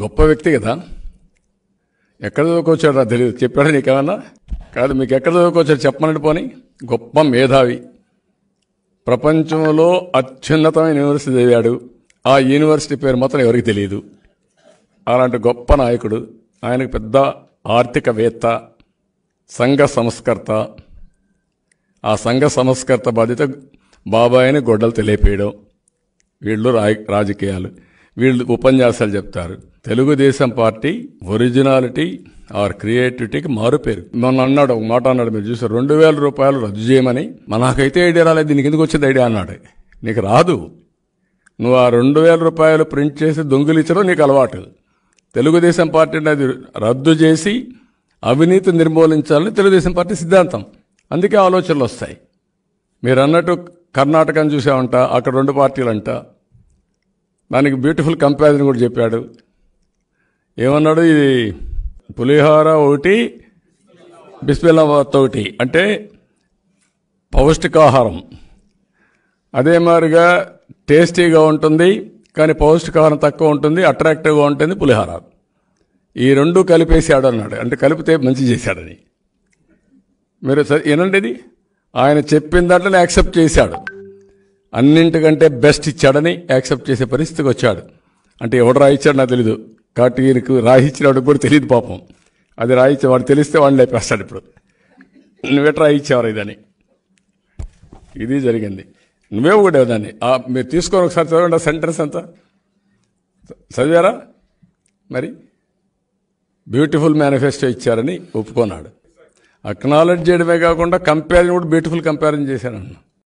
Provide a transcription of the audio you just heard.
గొప్ప వ్యక్తి కదా ఎక్కడ చదువుకొచ్చాడు రా తెలియదు చెప్పాడా నీకేమన్నా కాదు మీకు ఎక్కడ చదువుకొచ్చాడు చెప్పమన్నట్టు పోని గొప్ప మేధావి ప్రపంచంలో అత్యున్నతమైన యూనివర్సిటీ చదివాడు ఆ యూనివర్సిటీ పేరు మాత్రం ఎవరికి తెలియదు అలాంటి గొప్ప నాయకుడు ఆయనకు పెద్ద ఆర్థికవేత్త సంఘ సంస్కర్త ఆ సంఘ సంస్కర్త బాధ్యత అని గొడ్డలు తెలియపేయడం వీళ్ళు రాజకీయాలు వీళ్ళు ఉపన్యాసాలు చెప్తారు తెలుగుదేశం పార్టీ ఒరిజినాలిటీ ఆర్ క్రియేటివిటీకి మారుపేరు మొన్న అన్నాడు ఒక మాట అన్నాడు మీరు చూసారు రెండు వేల రూపాయలు రద్దు చేయమని మనకైతే ఐడియా రాలేదు దీనికి ఎందుకు వచ్చింది ఐడియా అన్నాడు నీకు రాదు నువ్వు ఆ రెండు వేల రూపాయలు ప్రింట్ చేసి దొంగిలించడం నీకు అలవాటు తెలుగుదేశం పార్టీని అది రద్దు చేసి అవినీతి నిర్మూలించాలని తెలుగుదేశం పార్టీ సిద్ధాంతం అందుకే ఆలోచనలు వస్తాయి మీరు అన్నట్టు కర్ణాటకను చూసామంట అక్కడ రెండు పార్టీలు అంట దానికి బ్యూటిఫుల్ కంపారిజన్ కూడా చెప్పాడు ఏమన్నాడు ఇది పులిహోర ఒకటి బిస్మిల్లాబాద్ ఒకటి అంటే పౌష్టికాహారం అదే మాదిరిగా టేస్టీగా ఉంటుంది కానీ పౌష్టికాహారం తక్కువ ఉంటుంది అట్రాక్టివ్గా ఉంటుంది పులిహోర ఈ రెండు కలిపేసాడు అన్నాడు అంటే కలిపితే మంచి చేశాడని మీరు ఏనండి ఇది ఆయన చెప్పిన దాంట్లో యాక్సెప్ట్ చేశాడు అన్నింటికంటే బెస్ట్ ఇచ్చాడని యాక్సెప్ట్ చేసే పరిస్థితికి వచ్చాడు అంటే ఎవడు రాయిచ్చాడు నాకు తెలీదు కాబట్టి ఈయనకు రాయిచ్చినవాడు కూడా తెలియదు పాపం అది రాయిచ్చే వాడు తెలిస్తే వాడిని లేపేస్తాడు ఇప్పుడు నువ్వెట రాయిచ్చావరా ఇదని ఇది జరిగింది నువ్వే కూడా దాన్ని మీరు తీసుకొని ఒకసారి చదవండి సెంటెన్స్ అంతా చదివారా మరి బ్యూటిఫుల్ మేనిఫెస్టో ఇచ్చారని ఒప్పుకున్నాడు అక్నాలెడ్జ్ చేయడమే కాకుండా కంపారిజన్ కూడా బ్యూటిఫుల్ కంపారిజన్ చేశాను